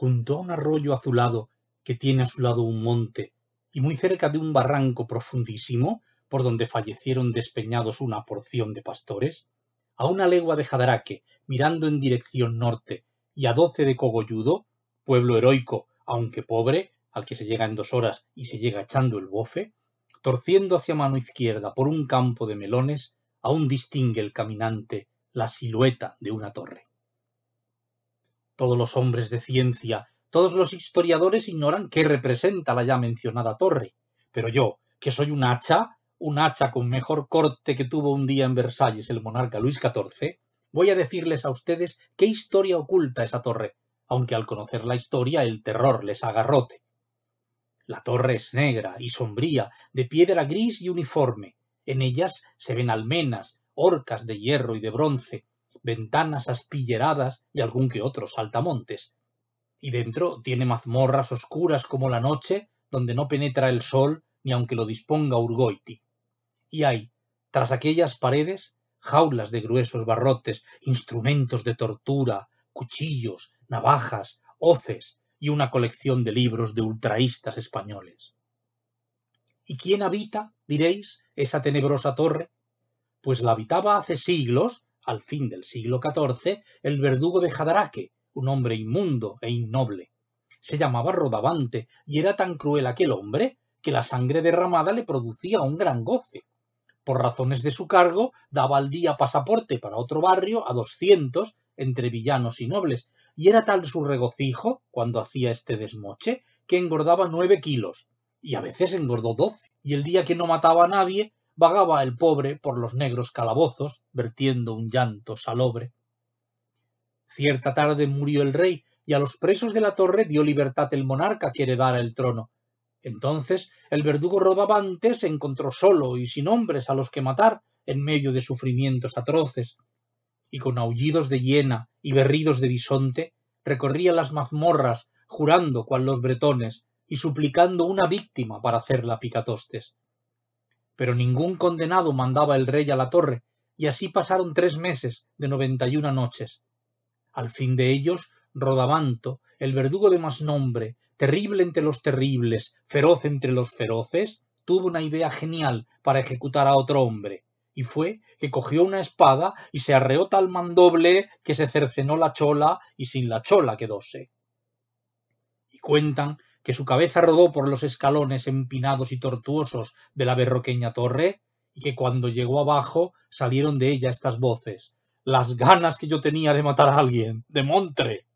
junto a un arroyo azulado que tiene a su lado un monte, y muy cerca de un barranco profundísimo, por donde fallecieron despeñados una porción de pastores, a una legua de Jadaraque, mirando en dirección norte, y a doce de Cogolludo, pueblo heroico, aunque pobre, al que se llega en dos horas y se llega echando el bofe, torciendo hacia mano izquierda por un campo de melones, aún distingue el caminante la silueta de una torre todos los hombres de ciencia, todos los historiadores ignoran qué representa la ya mencionada torre. Pero yo, que soy un hacha, un hacha con mejor corte que tuvo un día en Versalles el monarca Luis XIV, voy a decirles a ustedes qué historia oculta esa torre, aunque al conocer la historia el terror les agarrote. La torre es negra y sombría, de piedra gris y uniforme. En ellas se ven almenas, orcas de hierro y de bronce, ventanas aspilleradas y algún que otro saltamontes. Y dentro tiene mazmorras oscuras como la noche, donde no penetra el sol ni aunque lo disponga Urgoiti. Y hay, tras aquellas paredes, jaulas de gruesos barrotes, instrumentos de tortura, cuchillos, navajas, hoces y una colección de libros de ultraístas españoles. ¿Y quién habita, diréis, esa tenebrosa torre? Pues la habitaba hace siglos al fin del siglo XIV, el verdugo de Jadaraque, un hombre inmundo e innoble. Se llamaba Rodavante y era tan cruel aquel hombre que la sangre derramada le producía un gran goce. Por razones de su cargo, daba al día pasaporte para otro barrio a doscientos entre villanos y nobles, y era tal su regocijo cuando hacía este desmoche que engordaba nueve kilos, y a veces engordó doce, y el día que no mataba a nadie vagaba el pobre por los negros calabozos, vertiendo un llanto salobre. Cierta tarde murió el rey, y a los presos de la torre dio libertad el monarca que heredara el trono. Entonces el verdugo rodabante se encontró solo y sin hombres a los que matar en medio de sufrimientos atroces, y con aullidos de hiena y berridos de bisonte recorría las mazmorras jurando cual los bretones y suplicando una víctima para hacerla picatostes pero ningún condenado mandaba el rey a la torre, y así pasaron tres meses de noventa y una noches. Al fin de ellos, Rodabanto, el verdugo de más nombre, terrible entre los terribles, feroz entre los feroces, tuvo una idea genial para ejecutar a otro hombre, y fue que cogió una espada y se arreó tal mandoble que se cercenó la chola y sin la chola quedóse. Y cuentan que su cabeza rodó por los escalones empinados y tortuosos de la berroqueña torre, y que cuando llegó abajo salieron de ella estas voces. Las ganas que yo tenía de matar a alguien, de Montre.